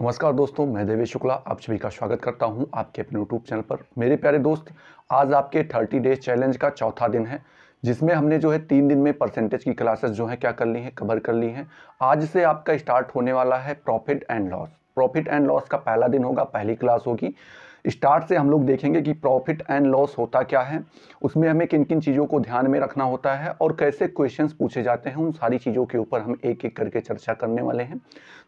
नमस्कार दोस्तों मैं देवेश शुक्ला आप सभी का स्वागत करता हूं आपके अपने यूट्यूब चैनल पर मेरे प्यारे दोस्त आज आपके थर्टी डेज चैलेंज का चौथा दिन है जिसमें हमने जो है तीन दिन में परसेंटेज की क्लासेस जो है क्या कर ली हैं कवर कर ली हैं आज से आपका स्टार्ट होने वाला है profit and loss profit and loss का पहला दिन होगा पहली क्लास होगी स्टार्ट से हम लोग देखेंगे कि प्रॉफिट एंड लॉस होता क्या है उसमें हमें किन किन चीज़ों को ध्यान में रखना होता है और कैसे क्वेश्चन पूछे जाते हैं उन सारी चीज़ों के ऊपर हम एक एक करके चर्चा करने वाले हैं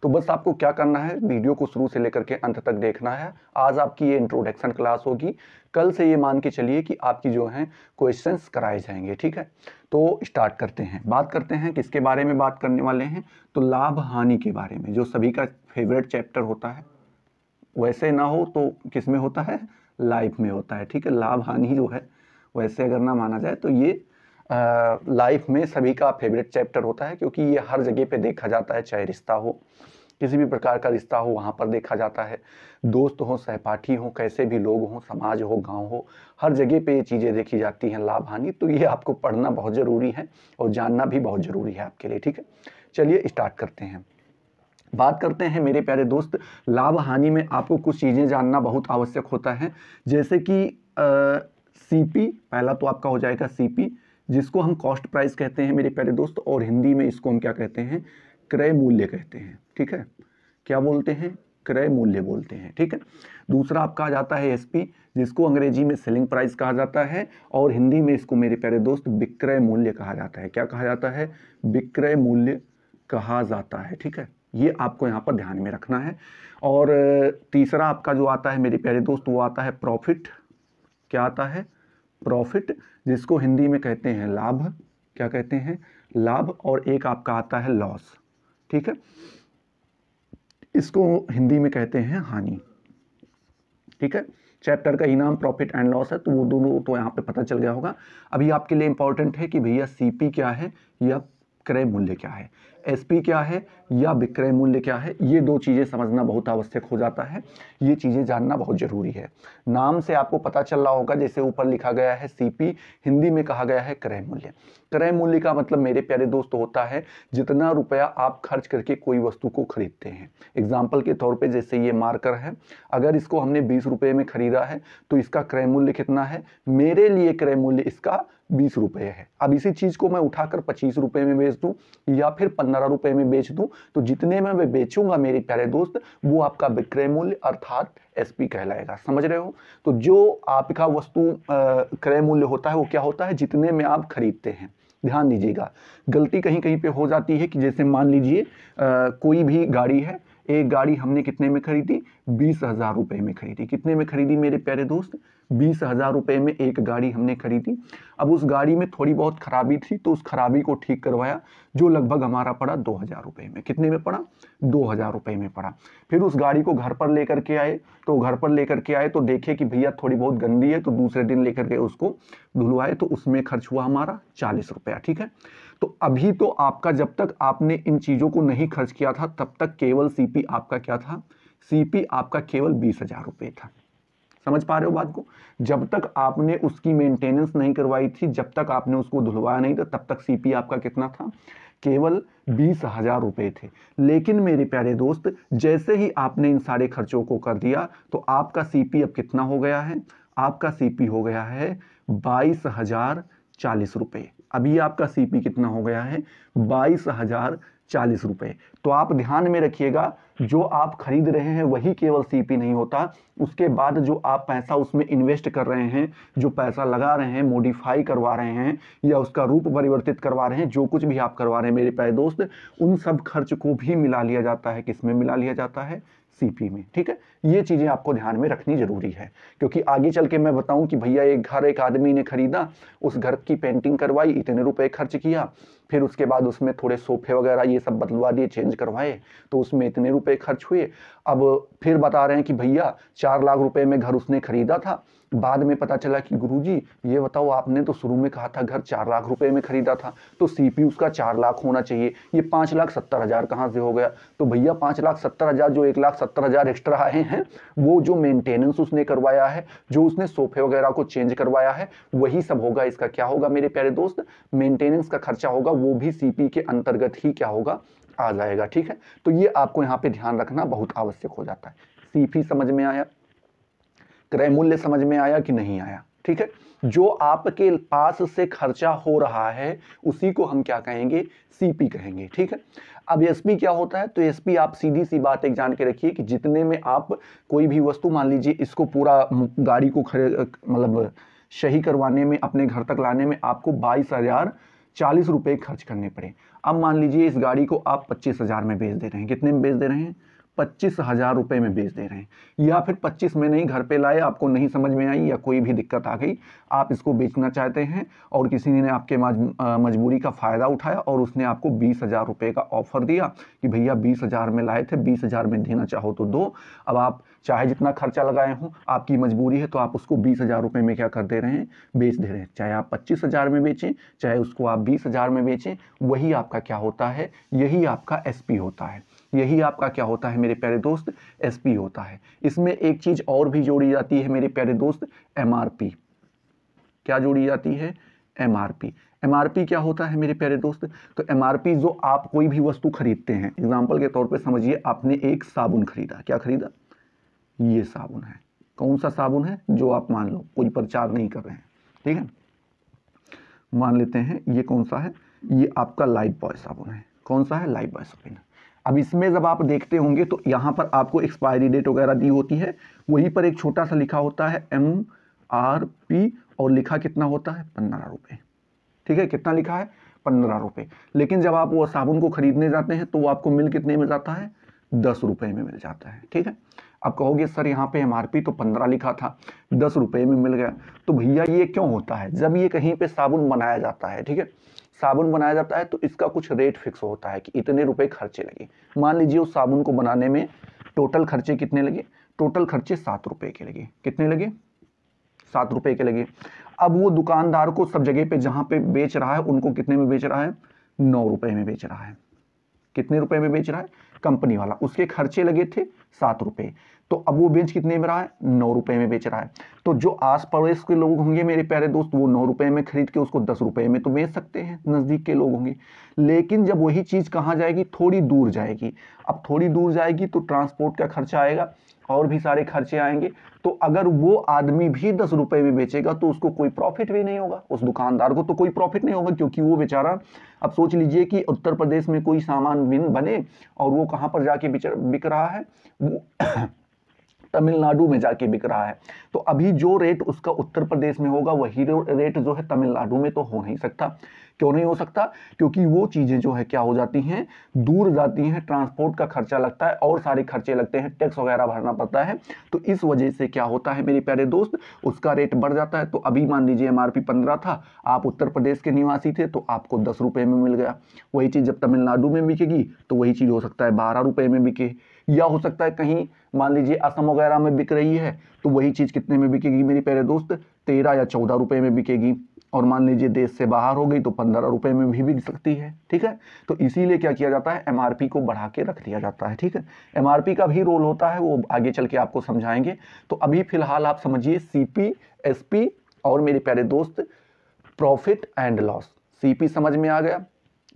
तो बस आपको क्या करना है वीडियो को शुरू से लेकर के अंत तक देखना है आज आपकी ये इंट्रोडक्शन क्लास होगी कल से ये मान के चलिए कि आपकी जो है क्वेश्चन कराए जाएंगे ठीक है तो स्टार्ट करते हैं बात करते हैं किसके बारे में बात करने वाले हैं तो लाभ हानि के बारे में जो सभी का फेवरेट चैप्टर होता है वैसे ना हो तो किस में होता है लाइफ में होता है ठीक है लाभ हानि जो है वैसे अगर ना माना जाए तो ये लाइफ में सभी का फेवरेट चैप्टर होता है क्योंकि ये हर जगह पे देखा जाता है चाहे रिश्ता हो किसी भी प्रकार का रिश्ता हो वहाँ पर देखा जाता है दोस्त हो सहपाठी हो कैसे भी लोग हों समाज हो गांव हो हर जगह पे ये चीज़ें देखी जाती हैं लाभ हानि तो ये आपको पढ़ना बहुत ज़रूरी है और जानना भी बहुत ज़रूरी है आपके लिए ठीक है चलिए स्टार्ट करते हैं बात करते हैं मेरे प्यारे दोस्त लाभ हानि में आपको कुछ चीज़ें जानना बहुत आवश्यक होता है जैसे कि सीपी पहला तो आपका हो जाएगा सीपी जिसको हम कॉस्ट प्राइस कहते हैं मेरे प्यारे दोस्त और हिंदी में इसको हम क्या कहते हैं क्रय मूल्य कहते हैं ठीक है क्या बोलते हैं क्रय मूल्य बोलते हैं ठीक है दूसरा आपका आ जाता है एसपी जिसको अंग्रेजी में सेलिंग प्राइस कहा जाता है और हिंदी में इसको मेरे प्यारे दोस्त विक्रय मूल्य कहा जाता है क्या कहा जाता है विक्रय मूल्य कहा जाता है ठीक है ये आपको यहाँ पर ध्यान में रखना है और तीसरा आपका जो आता है मेरे प्यारे दोस्त वो आता है प्रॉफिट क्या आता है प्रॉफिट जिसको हिंदी में कहते हैं लाभ क्या कहते हैं लाभ और एक आपका आता है लॉस ठीक है इसको हिंदी में कहते हैं हानि ठीक है चैप्टर का इनाम प्रॉफिट एंड लॉस है तो वो दोनों तो यहाँ पे पता चल गया होगा अभी आपके लिए इंपॉर्टेंट है कि भैया सीपी क्या है या क्रय मूल्य क्या है एसपी क्या है या विक्रय मूल्य क्या है ये दो चीज़ें समझना बहुत आवश्यक हो जाता है ये चीज़ें जानना बहुत ज़रूरी है नाम से आपको पता चल रहा होगा जैसे ऊपर लिखा गया है सीपी हिंदी में कहा गया है क्रय मूल्य क्रय मूल्य का मतलब मेरे प्यारे दोस्त होता है जितना रुपया आप खर्च करके कोई वस्तु को खरीदते हैं एग्जाम्पल के तौर पर जैसे ये मार्कर है अगर इसको हमने बीस रुपये में खरीदा है तो इसका क्रय मूल्य कितना है मेरे लिए क्रय मूल्य इसका बीस रुपये है अब इसी चीज़ को मैं उठाकर पच्चीस रुपये में बेच दूँ या फिर पंद्रह रुपये में बेच दूँ तो जितने में मैं बेचूंगा मेरे प्यारे दोस्त वो आपका विक्रय मूल्य अर्थात एसपी कहलाएगा समझ रहे हो तो जो आपका वस्तु क्रय मूल्य होता है वो क्या होता है जितने में आप खरीदते हैं ध्यान दीजिएगा गलती कहीं कहीं पे हो जाती है कि जैसे मान लीजिए कोई भी गाड़ी है एक गाड़ी हमने कितने में खरीदी बीस हज़ार रुपये में खरीदी कितने में खरीदी मेरे प्यारे दोस्त बीस हज़ार रुपये में एक गाड़ी हमने खरीदी अब उस गाड़ी में थोड़ी बहुत खराबी थी तो उस खराबी को ठीक करवाया जो लगभग हमारा पड़ा दो हज़ार रुपये में कितने में पड़ा दो हज़ार रुपये में पड़ा फिर उस गाड़ी को घर पर लेकर के आए तो घर पर लेकर के आए तो देखे कि भैया थोड़ी बहुत गंदी है तो दूसरे दिन लेकर के उसको धुलवाए तो उसमें खर्च हुआ हमारा चालीस रुपया ठीक है तो अभी तो आपका जब तक आपने इन चीज़ों को नहीं खर्च किया था तब तक केवल सीपी आपका क्या था सीपी आपका केवल बीस हज़ार रुपये था समझ पा रहे हो बात को जब तक आपने उसकी मेंटेनेंस नहीं करवाई थी जब तक आपने उसको धुलवाया नहीं था तब तक सीपी आपका कितना था केवल बीस हज़ार रुपए थे लेकिन मेरे प्यारे दोस्त जैसे ही आपने इन सारे खर्चों को कर दिया तो आपका सीपी अब कितना हो गया है आपका सीपी हो गया है बाईस हज़ार चालीस रुपए अभी आपका सीपी कितना हो गया है बाईस हजार चालीस रुपए तो आप ध्यान में रखिएगा जो आप खरीद रहे हैं वही केवल सीपी नहीं होता उसके बाद जो आप पैसा उसमें इन्वेस्ट कर रहे हैं जो पैसा लगा रहे हैं मॉडिफाई करवा रहे हैं या उसका रूप परिवर्तित करवा रहे हैं जो कुछ भी आप करवा रहे हैं मेरे प्यारे दोस्त उन सब खर्च को भी मिला लिया जाता है किसमें मिला लिया जाता है सीपी में ठीक है ये चीज़ें आपको ध्यान में रखनी जरूरी है क्योंकि आगे चल के मैं बताऊं कि भैया एक घर एक आदमी ने खरीदा उस घर की पेंटिंग करवाई इतने रुपए खर्च किया फिर उसके बाद उसमें थोड़े सोफे वगैरह ये सब बदलवा दिए चेंज करवाए तो उसमें इतने रुपए खर्च हुए अब फिर बता रहे हैं कि भैया चार लाख रुपए में घर उसने खरीदा था बाद में पता चला कि गुरुजी ये बताओ आपने तो शुरू में कहा था घर चार लाख रुपए में खरीदा था तो पी उसका चार लाख होना चाहिए ये पाँच लाख सत्तर हज़ार कहाँ से हो गया तो भैया पाँच लाख सत्तर हज़ार जो एक लाख सत्तर हज़ार एक्स्ट्रा आए हैं वो जो मेंटेनेंस उसने करवाया है जो उसने सोफे वगैरह को चेंज करवाया है वही सब होगा इसका क्या होगा मेरे प्यारे दोस्त मेंटेनेंस का खर्चा होगा वो भी पी के अंतर्गत ही क्या होगा आ जाएगा ठीक है तो ये आपको यहाँ पे ध्यान रखना बहुत आवश्यक हो जाता है पी समझ में आया क्रय मूल्य समझ में आया कि नहीं आया ठीक है जो आपके पास से खर्चा हो रहा है उसी को हम क्या कहेंगे सीपी कहेंगे ठीक है अब एसपी क्या होता है तो एसपी आप सीधी सी बात एक जान के रखिए कि जितने में आप कोई भी वस्तु मान लीजिए इसको पूरा गाड़ी को खरे मतलब सही करवाने में अपने घर तक लाने में आपको बाईस हज़ार चालीस रुपये खर्च करने पड़े अब मान लीजिए इस गाड़ी को आप पच्चीस हज़ार में बेच दे रहे हैं कितने में बेच दे रहे हैं पच्चीस हजार रुपये में बेच दे रहे हैं या फिर पच्चीस में नहीं घर पे लाए आपको नहीं समझ में आई या कोई भी दिक्कत आ गई आप इसको बेचना चाहते हैं और किसी ने आपके मजबूरी का फ़ायदा उठाया और उसने आपको बीस हज़ार रुपये का ऑफ़र दिया कि भैया बीस हज़ार में लाए थे बीस हज़ार में देना चाहो तो दो अब आप चाहे जितना खर्चा लगाए हों आपकी मजबूरी है तो आप उसको बीस हज़ार रुपये में क्या कर दे रहे हैं बेच दे रहे हैं चाहे आप पच्चीस हज़ार में बेचें चाहे उसको आप बीस हज़ार में बेचें वही आपका क्या होता है यही आपका एस होता है यही आपका क्या होता है मेरे प्यारे दोस्त एस होता है इसमें एक चीज़ और भी जोड़ी जाती है मेरे प्यारे दोस्त एम क्या जोड़ी जाती है एम आर क्या होता है मेरे प्यारे दोस्त तो एम जो आप कोई भी वस्तु खरीदते हैं एग्जाम्पल के तौर पर समझिए आपने एक साबुन खरीदा क्या खरीदा ये साबुन है कौन सा साबुन है जो आप मान लो कोई प्रचार नहीं कर रहे हैं ठीक है मान लेते हैं ये कौन सा है ये आपका लाइफ बॉय साबुन है कौन सा है लाइफ बॉय साबुन अब इसमें जब आप देखते होंगे तो यहाँ पर आपको एक्सपायरी डेट वगैरह दी होती है वहीं पर एक छोटा सा लिखा होता है एम आर पी और लिखा कितना होता है पंद्रह रुपये ठीक है कितना लिखा है पंद्रह रुपये लेकिन जब आप वो साबुन को खरीदने जाते हैं तो वो आपको मिल कितने में जाता है दस रुपये में मिल जाता है ठीक है आप कहोगे सर यहाँ पे पी तो पंद्रह लिखा था दस रुपये में मिल गया तो भैया ये क्यों होता है जब ये कहीं पे साबुन बनाया जाता है ठीक है साबुन बनाया जाता है तो इसका कुछ रेट फिक्स होता है कि इतने रुपए खर्चे लगे मान लीजिए उस साबुन को बनाने में टोटल खर्चे कितने लगे टोटल खर्चे सात रुपए के लगे कितने लगे सात रुपए के लगे अब वो दुकानदार को सब जगह पे जहां पे बेच रहा है उनको कितने में बेच रहा है नौ रुपए में बेच रहा है कितने रुपए में बेच रहा है कंपनी वाला उसके खर्चे लगे थे सात रुपए तो अब वो बेच कितने में रहा है नौ रुपये में बेच रहा है तो जो आस पड़ोस के लोग होंगे मेरे प्यारे दोस्त वो नौ रुपये में खरीद के उसको दस रुपये में तो बेच सकते हैं नज़दीक के लोग होंगे लेकिन जब वही चीज़ कहाँ जाएगी थोड़ी दूर जाएगी अब थोड़ी दूर जाएगी तो ट्रांसपोर्ट का खर्चा आएगा और भी सारे खर्चे आएंगे तो अगर वो आदमी भी दस रुपये में बेचेगा तो उसको कोई प्रॉफिट भी नहीं होगा उस दुकानदार को तो कोई प्रॉफिट नहीं होगा क्योंकि वो बेचारा अब सोच लीजिए कि उत्तर प्रदेश में कोई सामान बिन बने और वो कहाँ पर जाके बिक रहा है वो तमिलनाडु में जाके बिक रहा है तो अभी जो रेट उसका उत्तर प्रदेश में होगा वही रेट जो है तमिलनाडु में तो हो नहीं सकता क्यों नहीं हो सकता क्योंकि वो चीज़ें जो है क्या हो जाती हैं दूर जाती हैं ट्रांसपोर्ट का खर्चा लगता है और सारे खर्चे लगते हैं टैक्स वगैरह भरना पड़ता है तो इस वजह से क्या होता है मेरे प्यारे दोस्त उसका रेट बढ़ जाता है तो अभी मान लीजिए एम आर था आप उत्तर प्रदेश के निवासी थे तो आपको दस रुपये में मिल गया वही चीज़ जब तमिलनाडु में बिकेगी तो वही चीज़ हो सकता है बारह रुपये में बिके या हो सकता है कहीं मान लीजिए असम वगैरह में बिक रही है तो वही चीज़ कितने में बिकेगी मेरे प्यारे दोस्त तेरह या चौदह रुपये में बिकेगी और मान लीजिए देश से बाहर हो गई तो पंद्रह रुपये में भी बिक सकती है ठीक है तो इसीलिए क्या किया जाता है एमआरपी को बढ़ा के रख दिया जाता है ठीक है एमआरपी का भी रोल होता है वो आगे चल के आपको समझाएंगे तो अभी फिलहाल आप समझिए सीपी एसपी और मेरे प्यारे दोस्त प्रॉफिट एंड लॉस सीपी समझ में आ गया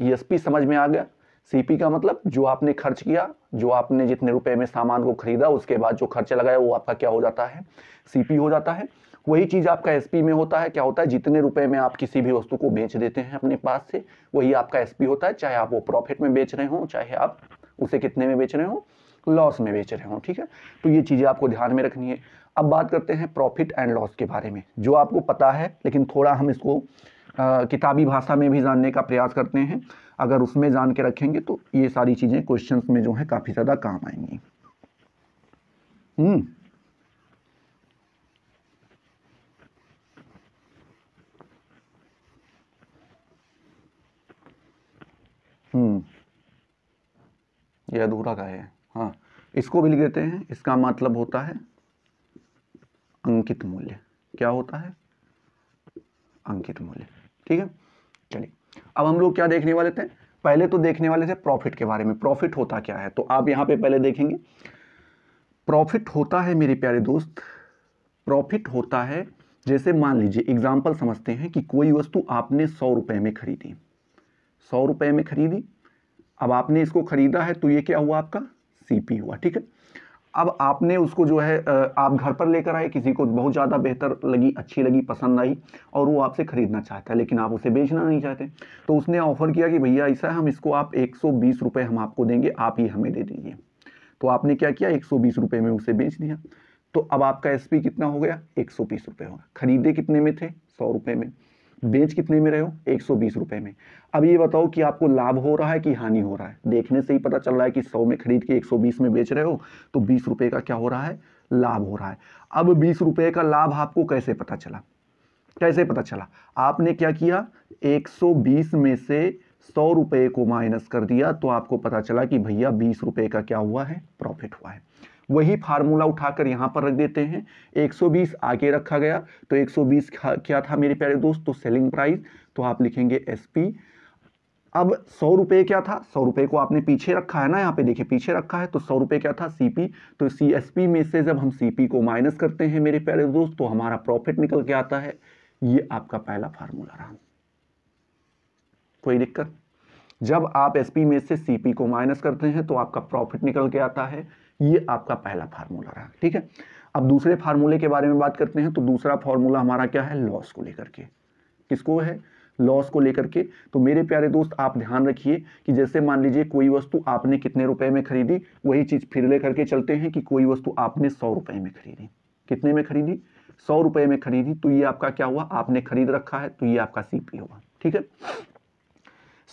ईएसपी e समझ में आ गया सीपी का मतलब जो आपने खर्च किया जो आपने जितने रुपए में सामान को खरीदा उसके बाद जो खर्चा लगाया वो आपका क्या हो जाता है सीपी हो जाता है वही चीज़ आपका एसपी में होता है क्या होता है जितने रुपए में आप किसी भी वस्तु को बेच देते हैं अपने पास से वही आपका एसपी होता है चाहे आप वो प्रॉफिट में बेच रहे हो चाहे आप उसे कितने में बेच रहे हो लॉस में बेच रहे हो ठीक है तो ये चीज़ें आपको ध्यान में रखनी है अब बात करते हैं प्रॉफिट एंड लॉस के बारे में जो आपको पता है लेकिन थोड़ा हम इसको किताबी भाषा में भी जानने का प्रयास करते हैं अगर उसमें जान के रखेंगे तो ये सारी चीज़ें क्वेश्चन में जो है काफ़ी ज़्यादा काम आएंगी हम्म।, हम्म ये अधूरा का है हाँ इसको भी लिख देते हैं इसका मतलब होता है अंकित मूल्य क्या होता है अंकित मूल्य ठीक है अब हम लोग क्या देखने वाले थे पहले तो देखने वाले थे प्रॉफिट के बारे में प्रॉफिट होता क्या है तो आप यहां पे पहले देखेंगे प्रॉफिट होता है मेरे प्यारे दोस्त प्रॉफिट होता है जैसे मान लीजिए एग्जाम्पल समझते हैं कि कोई वस्तु आपने सौ रुपए में खरीदी सौ रुपए में खरीदी अब आपने इसको खरीदा है तो ये क्या हुआ आपका सीपी हुआ ठीक है अब आपने उसको जो है आप घर पर लेकर आए किसी को बहुत ज़्यादा बेहतर लगी अच्छी लगी पसंद आई और वो आपसे ख़रीदना चाहता है लेकिन आप उसे बेचना नहीं चाहते तो उसने ऑफ़र किया कि भैया ऐसा हम इसको आप एक सौ हम आपको देंगे आप ही हमें दे दीजिए तो आपने क्या किया एक सौ में उसे बेच दिया तो अब आपका एस कितना हो गया एक सौ होगा खरीदे कितने में थे सौ रुपये में बेच कितने में रहे हो एक सौ में अब ये बताओ कि आपको लाभ हो रहा है कि हानि हो रहा है देखने से ही पता चल रहा है कि सौ में खरीद के 120 में बेच रहे हो तो बीस रुपए का क्या हो रहा है लाभ हो रहा है अब बीस रुपए का लाभ आपको कैसे पता चला कैसे पता चला आपने क्या किया 120 में से सौ रुपए को माइनस कर दिया तो आपको पता चला कि भैया बीस रुपए का क्या हुआ है प्रॉफिट हुआ है वही फार्मूला उठाकर यहाँ पर रख देते हैं 120 आगे रखा गया तो 120 क्या था मेरे प्यारे दोस्त तो सेलिंग प्राइस तो आप लिखेंगे एस अब सौ रुपये क्या था सौ रुपये को आपने पीछे रखा है ना यहाँ पे देखिए पीछे रखा है तो सौ रुपये क्या था सीपी तो पी में से जब हम सीपी को माइनस करते हैं मेरे प्यारे दोस्त तो हमारा प्रॉफिट निकल के आता है ये आपका पहला फार्मूला रहा कोई दिक्कत जब आप एसपी में से सीपी को माइनस करते हैं तो आपका प्रॉफिट निकल के आता है ये आपका पहला फार्मूला रहा ठीक है अब दूसरे फार्मूले के बारे में बात करते हैं तो दूसरा फार्मूला हमारा क्या है लॉस को लेकर के किसको है लॉस को लेकर के तो मेरे प्यारे दोस्त आप ध्यान रखिए कि जैसे मान लीजिए कोई वस्तु आपने कितने रुपए में खरीदी वही चीज़ फिर लेकर के चलते हैं कि कोई वस्तु आपने सौ रुपए में खरीदी कितने में खरीदी सौ रुपए में खरीदी तो ये आपका क्या हुआ आपने खरीद रखा है तो ये आपका सीपी हुआ ठीक है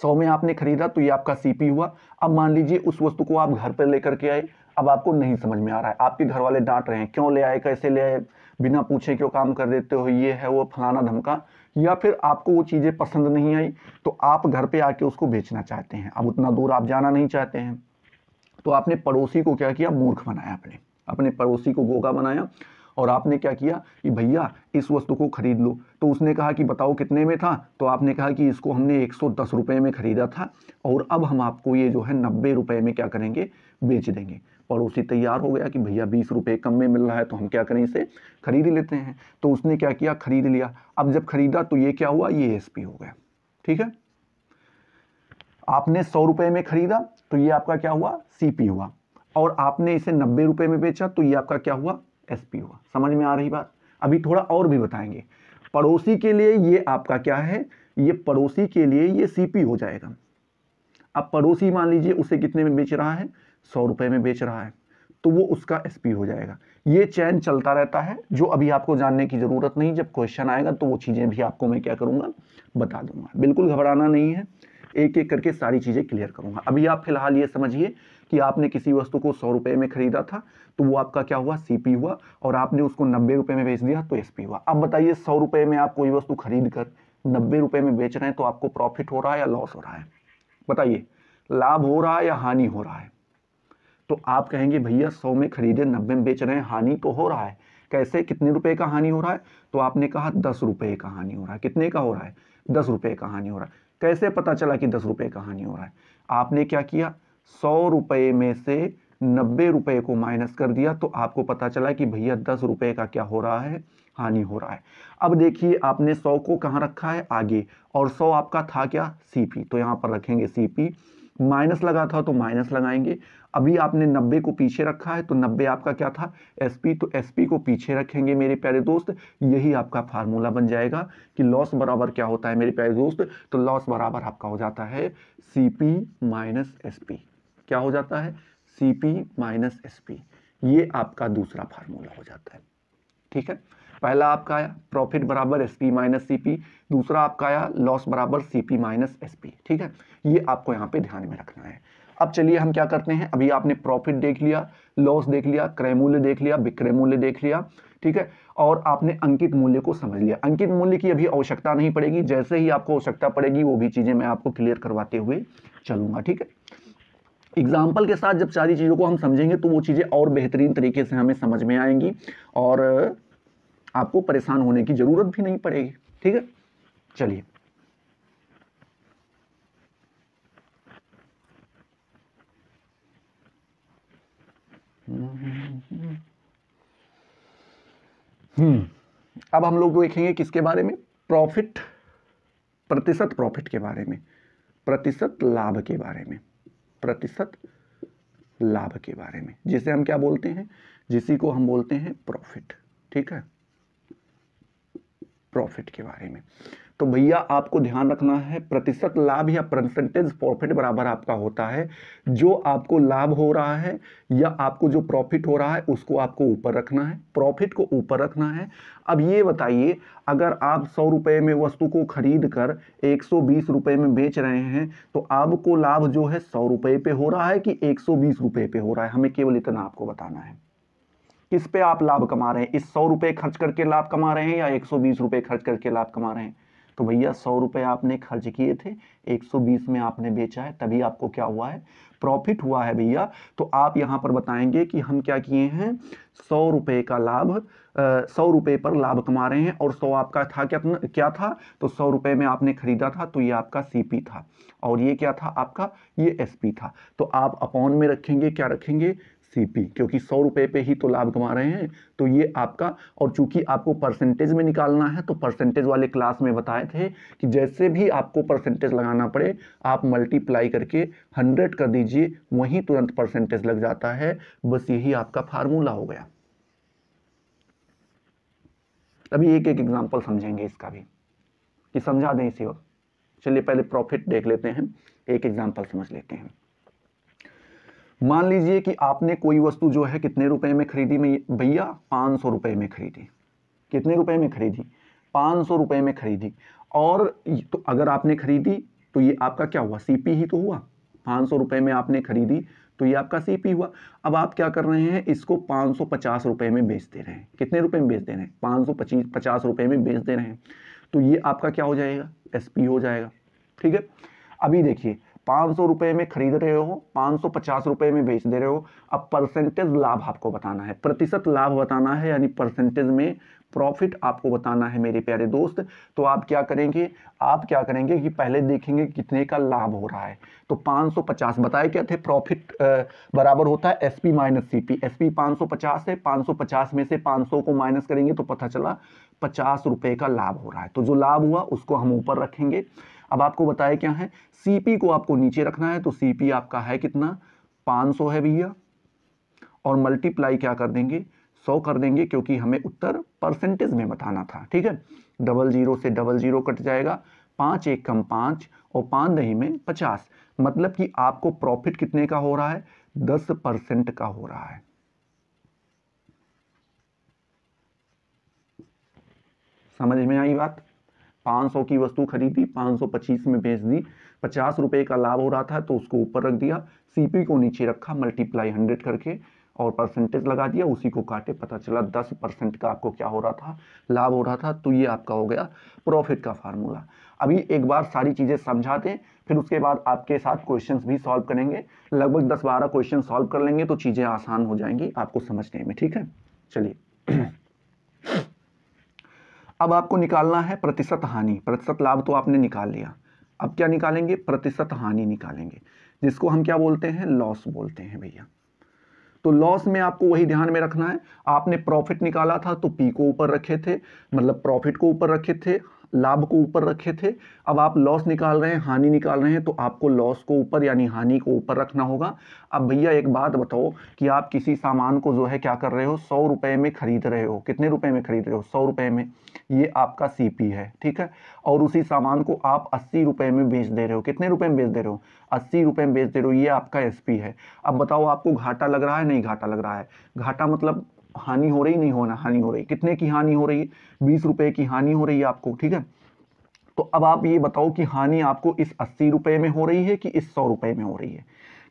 सौ में आपने खरीदा तो ये आपका सीपी हुआ अब मान लीजिए उस वस्तु को आप घर पर लेकर के आए अब आपको नहीं समझ में आ रहा है आपके घर वाले डांट रहे हैं क्यों ले आए कैसे ले आए बिना पूछे क्यों काम कर देते हो ये है वो फलाना धमका या फिर आपको वो चीज़ें पसंद नहीं आई तो आप घर पे आके उसको बेचना चाहते हैं अब उतना दूर आप जाना नहीं चाहते हैं तो आपने पड़ोसी को क्या किया मूर्ख बनाया अपने अपने पड़ोसी को गोगा बनाया और आपने क्या किया कि भैया इस वस्तु को खरीद लो तो उसने कहा कि बताओ कितने में था तो आपने कहा कि इसको हमने एक सौ में ख़रीदा था और अब हम आपको ये जो है नब्बे रुपये में क्या करेंगे बेच देंगे पड़ोसी तैयार हो गया कि भैया बीस रुपये कम में मिल रहा है तो हम क्या करें इसे खरीद लेते हैं तो उसने क्या किया खरीद लिया अब जब खरीदा तो ये क्या हुआ ये एस हो गया ठीक है आपने सौ रुपये में खरीदा तो ये आपका क्या हुआ सी हुआ और आपने इसे नब्बे रुपये में बेचा तो ये आपका क्या हुआ एस हुआ समझ में आ रही बात अभी थोड़ा और भी बताएंगे पड़ोसी के लिए ये आपका क्या है ये पड़ोसी के लिए ये सीपी हो जाएगा अब पड़ोसी मान लीजिए उसे कितने में बेच रहा है सौ रुपये में बेच रहा है तो वो उसका एस हो जाएगा ये चैन चलता रहता है जो अभी आपको जानने की ज़रूरत नहीं जब क्वेश्चन आएगा तो वो चीज़ें भी आपको मैं क्या करूँगा बता दूंगा बिल्कुल घबराना नहीं है एक एक करके सारी चीज़ें क्लियर करूँगा अभी आप फिलहाल ये समझिए कि आपने किसी वस्तु को सौ रुपये में खरीदा था तो वो आपका क्या हुआ सीपी हुआ और आपने उसको नब्बे रुपये में बेच दिया तो एसपी हुआ अब बताइए सौ रुपये में आप कोई वस्तु खरीद कर नब्बे रुपये में बेच रहे हैं तो आपको प्रॉफिट हो रहा है या लॉस हो रहा है बताइए लाभ हो रहा है या हानि हो रहा है तो आप कहेंगे भैया सौ में खरीदे नब्बे में बेच रहे हैं हानि तो हो रहा है कैसे कितने रुपए का हानि हो रहा है तो आपने कहा दस रुपये का हानि हो रहा है कितने का हो रहा है दस रुपये का हानि हो रहा है कैसे पता चला कि दस रुपये का हानि हो रहा है आपने क्या किया सौ रुपये में से नब्बे रुपये को माइनस कर दिया तो आपको पता चला कि भैया दस रुपये का क्या हो रहा है हानि हो रहा है अब देखिए आपने सौ को कहाँ रखा है आगे और सौ आपका था क्या सीपी तो यहाँ पर रखेंगे सीपी माइनस लगा था तो माइनस लगाएंगे अभी आपने 90 को पीछे रखा है तो 90 आपका क्या था एसपी तो एसपी को पीछे रखेंगे मेरे प्यारे दोस्त यही आपका फार्मूला बन जाएगा कि लॉस बराबर क्या होता है मेरे प्यारे दोस्त तो लॉस बराबर आपका हो जाता है C P minus S P क्या हो जाता है C P minus S P ये आपका दूसरा फार्मूला हो जाता है ठीक है पहला आपका आया प्रॉफिट बराबर S P minus C P दूसरा आपका आया लॉस बराबर C P minus S P ठीक है ये आपको यहाँ पे ध्यान में रखना है अब चलिए हम क्या करते हैं अभी आपने प्रॉफिट देख लिया लॉस देख लिया क्रय मूल्य देख लिया विक्रय मूल्य देख लिया ठीक है और आपने अंकित मूल्य को समझ लिया अंकित मूल्य की अभी आवश्यकता नहीं पड़ेगी जैसे ही आपको आवश्यकता पड़ेगी वो भी चीज़ें मैं आपको क्लियर करवाते हुए चलूंगा ठीक है एग्जाम्पल के साथ जब सारी चीज़ों को हम समझेंगे तो वो चीज़ें और बेहतरीन तरीके से हमें समझ में आएंगी और आपको परेशान होने की ज़रूरत भी नहीं पड़ेगी ठीक है चलिए हम्म अब हम लोग देखेंगे किसके बारे में प्रॉफिट प्रतिशत प्रॉफिट के बारे में प्रतिशत लाभ के बारे में प्रतिशत लाभ के बारे में जिसे हम क्या बोलते हैं जिसी को हम बोलते हैं प्रॉफिट ठीक है प्रॉफिट के बारे में तो भैया आपको ध्यान रखना है प्रतिशत लाभ या परसेंटेज प्रॉफिट बराबर आपका होता है जो आपको लाभ हो रहा है या आपको जो प्रॉफिट हो रहा है उसको आपको ऊपर रखना है प्रॉफिट को ऊपर रखना है अब ये बताइए अगर आप सौ रुपये में वस्तु को खरीद कर एक सौ बीस रुपये में बेच रहे हैं तो आपको लाभ जो है सौ रुपये पे हो रहा है कि एक सौ बीस रुपये पे हो रहा है हमें केवल इतना आपको बताना है किस पे आप लाभ कमा रहे हैं इस सौ रुपए खर्च करके लाभ कमा रहे हैं या एक सौ बीस रुपए खर्च करके लाभ कमा रहे हैं तो भैया सौ रुपए आपने खर्च किए थे एक सौ बीस में आपने बेचा है तभी आपको क्या हुआ है प्रॉफिट हुआ है भैया तो आप यहां पर बताएंगे कि हम क्या किए हैं सौ रुपए का लाभ सौ रुपए पर लाभ कमा रहे हैं और सौ आपका था क्या क्या था तो सौ रुपए में आपने खरीदा था तो ये आपका सीपी था और ये क्या था आपका ये एसपी था तो आप अपॉन में रखेंगे क्या रखेंगे सीपी क्योंकि सौ रुपए पे ही तो लाभ कमा रहे हैं तो ये आपका और चूंकि आपको परसेंटेज में निकालना है तो परसेंटेज वाले क्लास में बताए थे कि जैसे भी आपको परसेंटेज लगाना पड़े आप मल्टीप्लाई करके हंड्रेड कर दीजिए वहीं तुरंत परसेंटेज लग जाता है बस यही आपका फार्मूला हो गया अभी एक एक एग्जाम्पल समझेंगे इसका भी कि समझा दें इसे और चलिए पहले प्रॉफिट देख लेते हैं एक एग्जाम्पल समझ लेते हैं मान लीजिए कि आपने कोई वस्तु जो है कितने रुपए में खरीदी भैया पाँच सौ रुपए में खरीदी कितने रुपए में खरीदी पाँच सौ रुपए में खरीदी और तो अगर आपने खरीदी तो ये आपका क्या हुआ सीपी ही तो हुआ पाँच सौ रुपए में आपने खरीदी तो ये आपका सीपी हुआ अब आप क्या कर रहे हैं इसको पाँच सौ पचास रुपए में बेच दे रहे हैं कितने रुपए में बेच दे रहे हैं पाँच सौ पच्चीस पचास रुपये में बेच दे रहे हैं तो ये आपका क्या हो जाएगा एसपी हो जाएगा ठीक है अभी देखिए पाँच सौ रुपये में खरीद रहे हो पाँच सौ पचास रुपये में बेच दे रहे हो अब परसेंटेज लाभ आपको बताना है प्रतिशत लाभ बताना है यानी परसेंटेज में प्रॉफिट आपको बताना है मेरे प्यारे दोस्त तो आप क्या करेंगे आप क्या करेंगे कि पहले देखेंगे कितने का लाभ हो रहा है तो 550 बताए क्या थे प्रॉफिट बराबर होता है S P minus C P S P पाँच है 550 में से 500 को माइनस करेंगे तो पता चला पचास रुपये का लाभ हो रहा है तो जो लाभ हुआ उसको हम ऊपर रखेंगे अब आपको बताया क्या है सीपी को आपको नीचे रखना है तो सीपी आपका है कितना 500 है भैया और मल्टीप्लाई क्या कर देंगे 100 कर देंगे क्योंकि हमें उत्तर परसेंटेज में बताना था ठीक है डबल जीरो से डबल जीरो कट जाएगा पाँच एक कम पाँच और पाँच दही में पचास मतलब कि आपको प्रॉफिट कितने का हो रहा है दस परसेंट का हो रहा है समझ में आई बात 500 की वस्तु खरीदी 525 में बेच दी पचास रुपये का लाभ हो रहा था तो उसको ऊपर रख दिया सीपी को नीचे रखा मल्टीप्लाई हंड्रेड करके और परसेंटेज लगा दिया उसी को काटे पता चला दस परसेंट का आपको क्या हो रहा था लाभ हो रहा था तो ये आपका हो गया प्रॉफिट का फार्मूला अभी एक बार सारी चीज़ें समझा दें फिर उसके बाद आपके साथ क्वेश्चंस भी सॉल्व करेंगे लगभग दस बारह क्वेश्चन सॉल्व कर लेंगे तो चीज़ें आसान हो जाएंगी आपको समझने में ठीक है चलिए अब आपको निकालना है प्रतिशत हानि प्रतिशत लाभ तो आपने निकाल लिया अब क्या निकालेंगे प्रतिशत हानि निकालेंगे जिसको हम क्या बोलते हैं लॉस बोलते हैं भैया तो लॉस में आपको वही ध्यान में रखना है आपने प्रॉफिट निकाला था तो पी को ऊपर रखे थे मतलब प्रॉफिट को ऊपर रखे थे लाभ को ऊपर रखे थे अब आप लॉस निकाल रहे हैं हानि निकाल रहे हैं तो आपको लॉस को ऊपर यानी हानि को ऊपर रखना होगा अब भैया एक बात बताओ कि आप किसी सामान को जो है क्या कर रहे हो सौ रुपये में खरीद रहे हो कितने रुपए में खरीद रहे हो सौ रुपये में ये आपका सी है ठीक है और उसी सामान को आप अस्सी रुपये में बेच दे रहे हो कितने रुपये में बेच दे रहे हो अस्सी रुपये में बेच दे रहे हो ये आपका एस है अब बताओ आपको घाटा लग रहा है नहीं घाटा लग रहा है घाटा मतलब हानि हो रही नहीं होना हानि हो रही कितने की हानि हो रही है बीस रुपए की हानि हो रही है आपको ठीक है तो अब आप ये बताओ कि हानि आपको इस अस्सी रुपए में हो रही है कि इस सौ रुपए में हो रही है